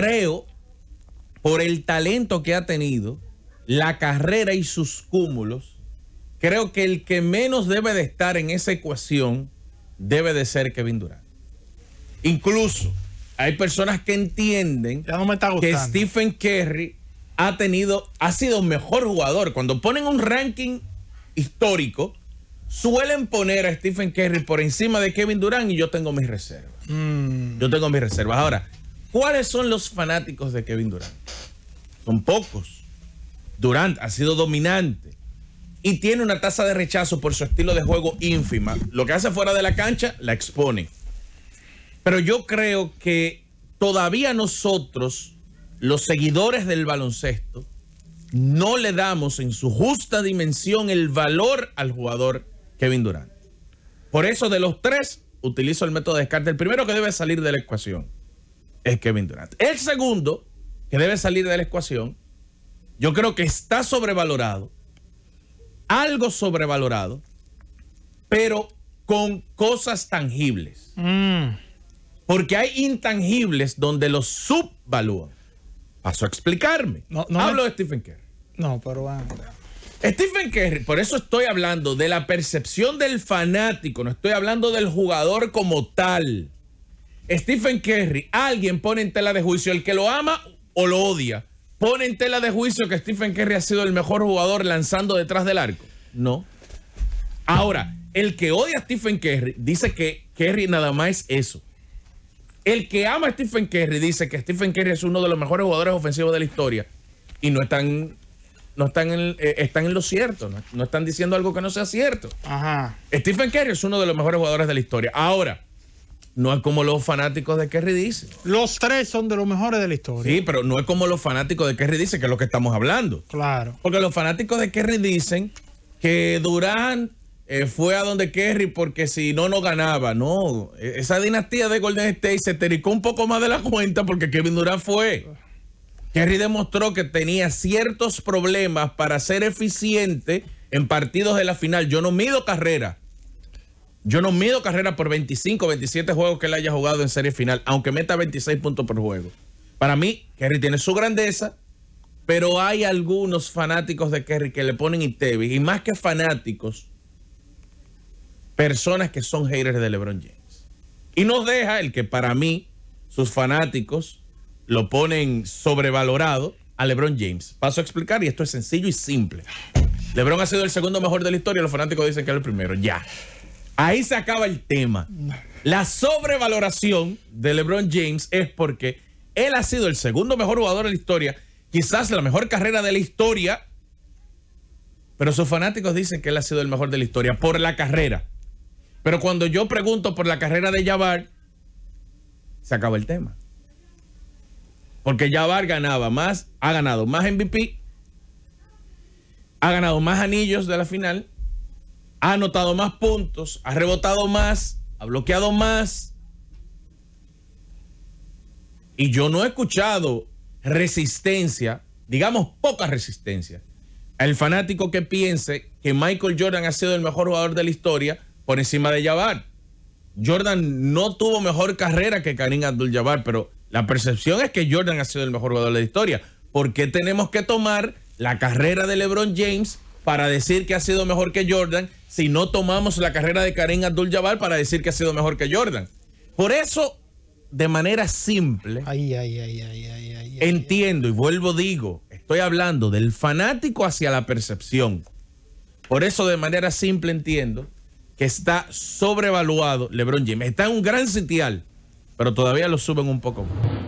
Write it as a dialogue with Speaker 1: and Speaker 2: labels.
Speaker 1: creo, por el talento que ha tenido, la carrera y sus cúmulos, creo que el que menos debe de estar en esa ecuación debe de ser Kevin Durant. Incluso hay personas que entienden que Stephen Curry ha tenido, ha sido mejor jugador. Cuando ponen un ranking histórico, suelen poner a Stephen Curry por encima de Kevin Durant y yo tengo mis reservas. Mm. Yo tengo mis reservas. Ahora, ¿Cuáles son los fanáticos de Kevin Durant? Son pocos. Durant ha sido dominante y tiene una tasa de rechazo por su estilo de juego ínfima. Lo que hace fuera de la cancha la expone. Pero yo creo que todavía nosotros, los seguidores del baloncesto, no le damos en su justa dimensión el valor al jugador Kevin Durant. Por eso de los tres, utilizo el método de descarte. El primero que debe salir de la ecuación es Kevin Durant. El segundo, que debe salir de la ecuación, yo creo que está sobrevalorado, algo sobrevalorado, pero con cosas tangibles. Mm. Porque hay intangibles donde los subvalúan. Paso a explicarme. No, Hablo de Stephen Curry... No, pero Stephen Curry... por eso estoy hablando de la percepción del fanático, no estoy hablando del jugador como tal. Stephen Kerry, alguien pone en tela de juicio, el que lo ama o lo odia, pone en tela de juicio que Stephen Kerry ha sido el mejor jugador lanzando detrás del arco. No. Ahora, el que odia a Stephen Kerry dice que Kerry nada más es eso. El que ama a Stephen Kerry dice que Stephen Kerry es uno de los mejores jugadores ofensivos de la historia. Y no están, no están, en, eh, están en lo cierto, no, están diciendo algo que no sea cierto. Stephen Kerry es uno de los mejores jugadores de la historia. Ahora, no es como los fanáticos de Kerry dicen Los tres son de los mejores de la historia. Sí, pero no es como los fanáticos de Kerry dicen que es lo que estamos hablando. Claro. Porque los fanáticos de Kerry dicen que Durán eh, fue a donde Kerry porque si no, no ganaba. No, e-, esa dinastía de Golden State se tericó un poco más de la cuenta porque Kevin Durán fue. Kerry demostró que tenía ciertos problemas para ser eficiente en partidos de la final. Yo no mido carrera. Yo no mido carrera por 25, 27 juegos que él haya jugado en serie final, aunque meta 26 puntos por juego. Para mí, Kerry tiene su grandeza, pero hay algunos fanáticos de Kerry que le ponen Itevi, y más que fanáticos, personas que son haters de LeBron James. Y nos deja el que para mí, sus fanáticos lo ponen sobrevalorado a LeBron James. Paso a explicar, y esto es sencillo y simple. LeBron ha sido el segundo mejor de la historia, los fanáticos dicen que es el primero, ya. Ahí se acaba el tema. La sobrevaloración de LeBron James es porque él ha sido el segundo mejor jugador de la historia, quizás la mejor carrera de la historia, pero sus fanáticos dicen que él ha sido el mejor de la historia por la carrera. Pero cuando yo pregunto por la carrera de Jabbar, se acaba el tema. Porque Jabbar ganaba más, ha ganado más MVP, ha ganado más anillos de la final ha anotado más puntos, ha rebotado más, ha bloqueado más. Y yo no he escuchado resistencia, digamos poca resistencia, al fanático que piense que Michael Jordan ha sido el mejor jugador de la historia por encima de Jabbar. Jordan no tuvo mejor carrera que Karim Abdul-Jabbar, pero la percepción es que Jordan ha sido el mejor jugador de la historia. ¿Por qué tenemos que tomar la carrera de LeBron James para decir que ha sido mejor que Jordan si no tomamos la carrera de Karen Abdul Jabbar para decir que ha sido mejor que Jordan. Por eso, de manera simple, entiendo y vuelvo digo, estoy hablando del fanático hacia la percepción. Por eso, de manera simple, entiendo que está sobrevaluado LeBron James. Está en un gran sitial, pero todavía lo suben un poco más.